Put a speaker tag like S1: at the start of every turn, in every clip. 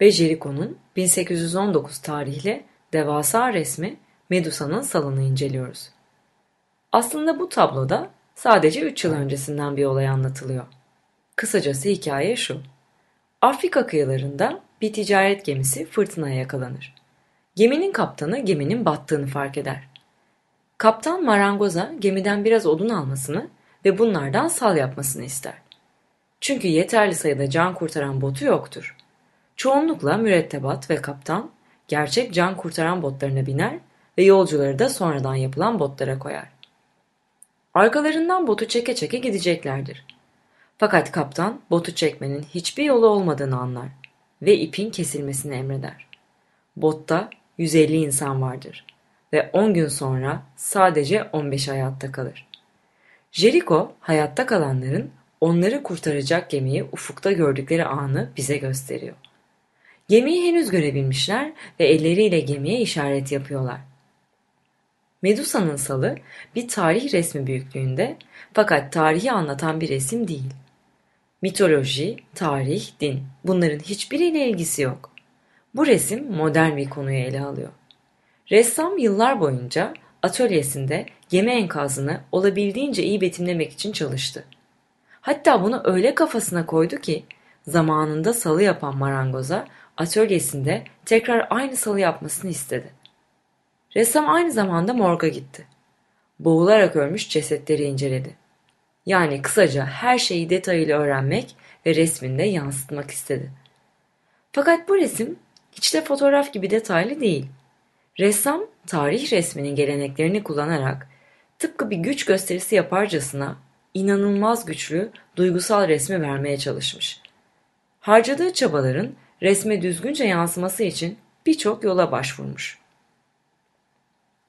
S1: Bejeliko'nun 1819 tarihli devasa resmi Medusa'nın salını inceliyoruz. Aslında bu tabloda sadece 3 yıl öncesinden bir olay anlatılıyor. Kısacası hikaye şu. Afrika kıyılarında bir ticaret gemisi fırtınaya yakalanır. Geminin kaptanı geminin battığını fark eder. Kaptan marangoza gemiden biraz odun almasını ve bunlardan sal yapmasını ister. Çünkü yeterli sayıda can kurtaran botu yoktur. Çoğunlukla mürettebat ve kaptan gerçek can kurtaran botlarına biner ve yolcuları da sonradan yapılan botlara koyar. Arkalarından botu çeke çeke gideceklerdir. Fakat kaptan botu çekmenin hiçbir yolu olmadığını anlar ve ipin kesilmesini emreder. Botta 150 insan vardır ve 10 gün sonra sadece 15 hayatta kalır. Jericho hayatta kalanların onları kurtaracak gemiyi ufukta gördükleri anı bize gösteriyor. Gemiyi henüz görebilmişler ve elleriyle gemiye işaret yapıyorlar. Medusa'nın salı bir tarih resmi büyüklüğünde fakat tarihi anlatan bir resim değil. Mitoloji, tarih, din bunların hiçbiriyle ilgisi yok. Bu resim modern bir konuyu ele alıyor. Ressam yıllar boyunca atölyesinde gemi enkazını olabildiğince iyi betimlemek için çalıştı. Hatta bunu öyle kafasına koydu ki zamanında salı yapan marangoza Atölyesinde tekrar aynı salı yapmasını istedi. Ressam aynı zamanda morga gitti. Boğularak ölmüş cesetleri inceledi. Yani kısaca her şeyi detaylı öğrenmek ve resminde yansıtmak istedi. Fakat bu resim hiç de fotoğraf gibi detaylı değil. Ressam tarih resminin geleneklerini kullanarak tıpkı bir güç gösterisi yaparcasına inanılmaz güçlü duygusal resmi vermeye çalışmış. Harcadığı çabaların resme düzgünce yansıması için birçok yola başvurmuş.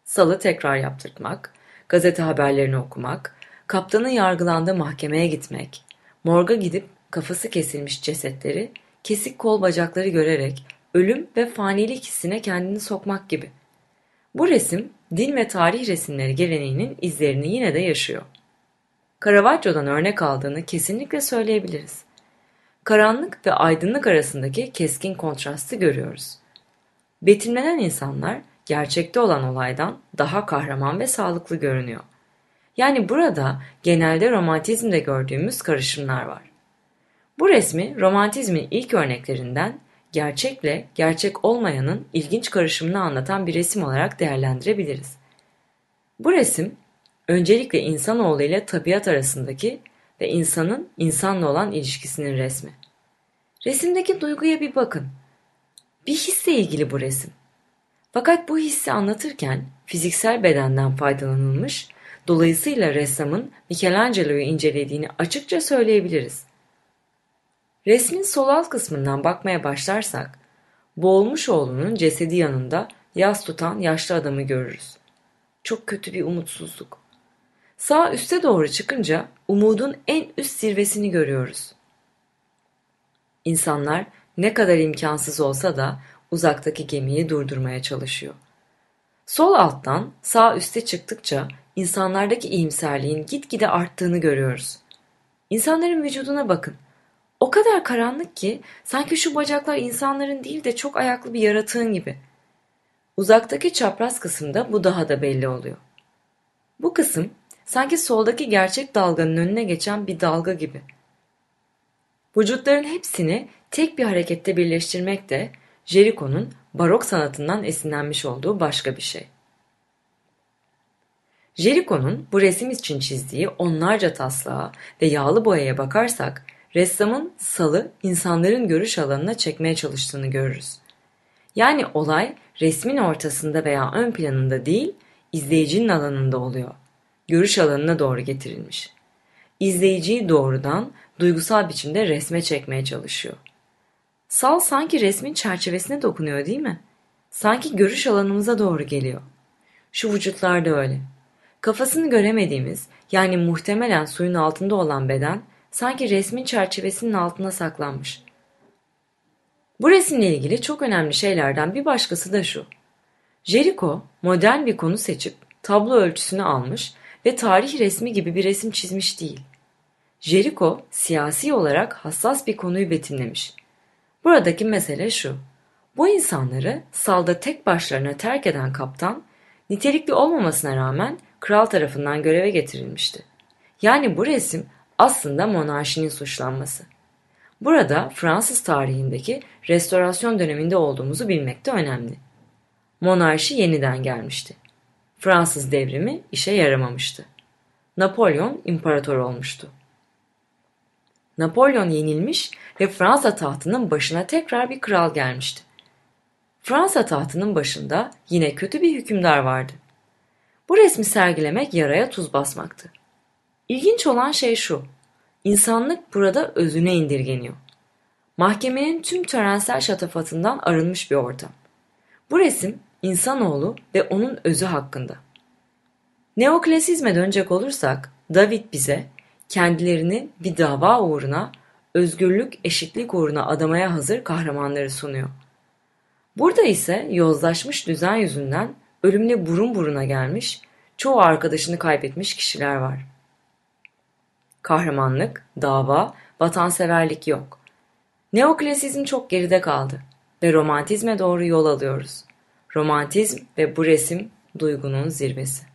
S1: Salı tekrar yaptırtmak, gazete haberlerini okumak, kaptanın yargılandığı mahkemeye gitmek, morga gidip kafası kesilmiş cesetleri, kesik kol bacakları görerek ölüm ve fanilik hissine kendini sokmak gibi. Bu resim din ve tarih resimleri geleneğinin izlerini yine de yaşıyor. Caravaggio'dan örnek aldığını kesinlikle söyleyebiliriz karanlık ve aydınlık arasındaki keskin kontrastı görüyoruz. Betimlenen insanlar gerçekte olan olaydan daha kahraman ve sağlıklı görünüyor. Yani burada genelde romantizmde gördüğümüz karışımlar var. Bu resmi romantizmin ilk örneklerinden gerçekle gerçek olmayanın ilginç karışımını anlatan bir resim olarak değerlendirebiliriz. Bu resim öncelikle insanoğlu ile tabiat arasındaki ve insanın insanla olan ilişkisinin resmi. Resimdeki duyguya bir bakın. Bir hisse ilgili bu resim. Fakat bu hissi anlatırken fiziksel bedenden faydalanılmış, dolayısıyla ressamın Michelangelo'yu incelediğini açıkça söyleyebiliriz. Resmin sol alt kısmından bakmaya başlarsak, boğulmuş oğlunun cesedi yanında yas tutan yaşlı adamı görürüz. Çok kötü bir umutsuzluk. Sağ üste doğru çıkınca umudun en üst zirvesini görüyoruz. İnsanlar ne kadar imkansız olsa da uzaktaki gemiyi durdurmaya çalışıyor. Sol alttan sağ üste çıktıkça insanlardaki iyimserliğin gitgide arttığını görüyoruz. İnsanların vücuduna bakın. O kadar karanlık ki sanki şu bacaklar insanların değil de çok ayaklı bir yaratığın gibi. Uzaktaki çapraz kısımda bu daha da belli oluyor. Bu kısım Sanki soldaki gerçek dalganın önüne geçen bir dalga gibi. Vücutların hepsini tek bir harekette birleştirmek de Jericho'nun barok sanatından esinlenmiş olduğu başka bir şey. Jericho'nun bu resim için çizdiği onlarca taslağa ve yağlı boyaya bakarsak, ressamın salı insanların görüş alanına çekmeye çalıştığını görürüz. Yani olay resmin ortasında veya ön planında değil, izleyicinin alanında oluyor görüş alanına doğru getirilmiş. İzleyiciyi doğrudan duygusal biçimde resme çekmeye çalışıyor. Sal sanki resmin çerçevesine dokunuyor değil mi? Sanki görüş alanımıza doğru geliyor. Şu vücutlar da öyle. Kafasını göremediğimiz yani muhtemelen suyun altında olan beden sanki resmin çerçevesinin altına saklanmış. Bu resimle ilgili çok önemli şeylerden bir başkası da şu. Jericho modern bir konu seçip tablo ölçüsünü almış ve tarih resmi gibi bir resim çizmiş değil. Jericho siyasi olarak hassas bir konuyu betimlemiş. Buradaki mesele şu. Bu insanları salda tek başlarına terk eden kaptan nitelikli olmamasına rağmen kral tarafından göreve getirilmişti. Yani bu resim aslında monarşinin suçlanması. Burada Fransız tarihindeki restorasyon döneminde olduğumuzu bilmek de önemli. Monarşi yeniden gelmişti. Fransız devrimi işe yaramamıştı. Napolyon imparator olmuştu. Napolyon yenilmiş ve Fransa tahtının başına tekrar bir kral gelmişti. Fransa tahtının başında yine kötü bir hükümdar vardı. Bu resmi sergilemek yaraya tuz basmaktı. İlginç olan şey şu. insanlık burada özüne indirgeniyor. Mahkemenin tüm törensel şatafatından arınmış bir ortam. Bu resim insanoğlu ve onun özü hakkında. Neoklasizme dönecek olursak, David bize kendilerini bir dava uğruna, özgürlük, eşitlik uğruna adamaya hazır kahramanları sunuyor. Burada ise yozlaşmış düzen yüzünden ölümle burun buruna gelmiş, çoğu arkadaşını kaybetmiş kişiler var. Kahramanlık, dava, vatanseverlik yok. Neoklasizm çok geride kaldı ve romantizme doğru yol alıyoruz romantizm ve bu resim duygunun zirvesi.